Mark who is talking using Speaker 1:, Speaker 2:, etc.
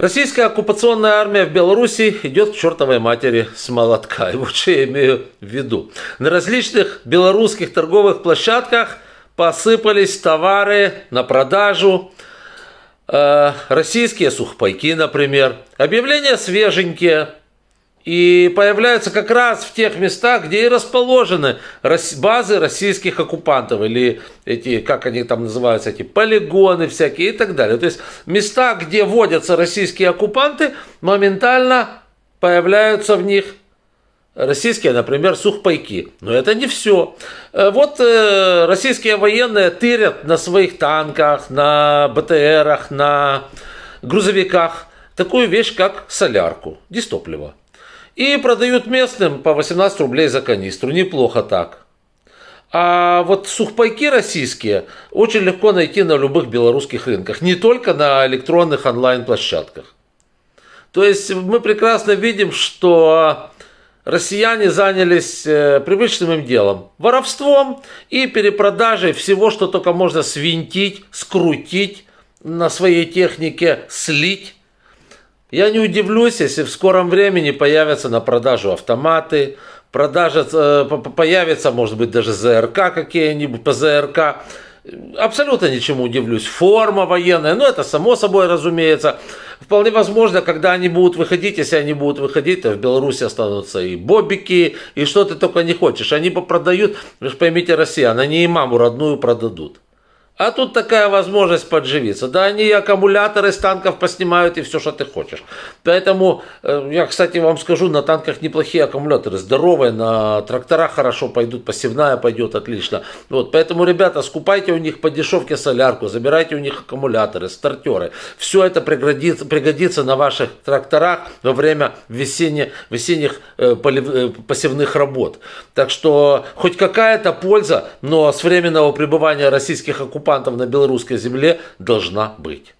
Speaker 1: Российская оккупационная армия в Беларуси идет к чертовой матери с молотка. И вот что я имею в виду. На различных белорусских торговых площадках посыпались товары на продажу. Э, российские сухпайки, например. Объявления свеженькие – и появляются как раз в тех местах, где и расположены базы российских оккупантов, или эти, как они там называются, эти полигоны всякие и так далее. То есть места, где водятся российские оккупанты, моментально появляются в них российские, например, сухпайки. Но это не все. Э, вот э, российские военные тырят на своих танках, на БТРах, на грузовиках такую вещь, как солярку, дистопливо. И продают местным по 18 рублей за канистру. Неплохо так. А вот сухпайки российские очень легко найти на любых белорусских рынках, не только на электронных онлайн-площадках. То есть мы прекрасно видим, что россияне занялись э, привычным им делом – воровством и перепродажей всего, что только можно свинтить, скрутить на своей технике, слить я не удивлюсь, если в скором времени появятся на продажу автоматы, продажа, э, появится, может быть, даже ЗРК какие-нибудь по ЗРК. Абсолютно ничему удивлюсь. Форма военная, ну это само собой разумеется. Вполне возможно, когда они будут выходить, если они будут выходить, то в Беларуси останутся и бобики, и что ты только не хочешь. Они попродают, вы же поймите, Россия, она не имаму родную продадут. А тут такая возможность подживиться. Да, они и аккумуляторы с танков поснимают и все, что ты хочешь. Поэтому, э, я, кстати, вам скажу, на танках неплохие аккумуляторы. Здоровые, на тракторах хорошо пойдут, посевная пойдет отлично. Вот, поэтому, ребята, скупайте у них по дешевке солярку, забирайте у них аккумуляторы, стартеры. Все это пригодится, пригодится на ваших тракторах во время весенних весенних э, полив, э, посевных работ. Так что, хоть какая-то польза, но с временного пребывания российских оккупантов оккупантов на белорусской земле должна быть.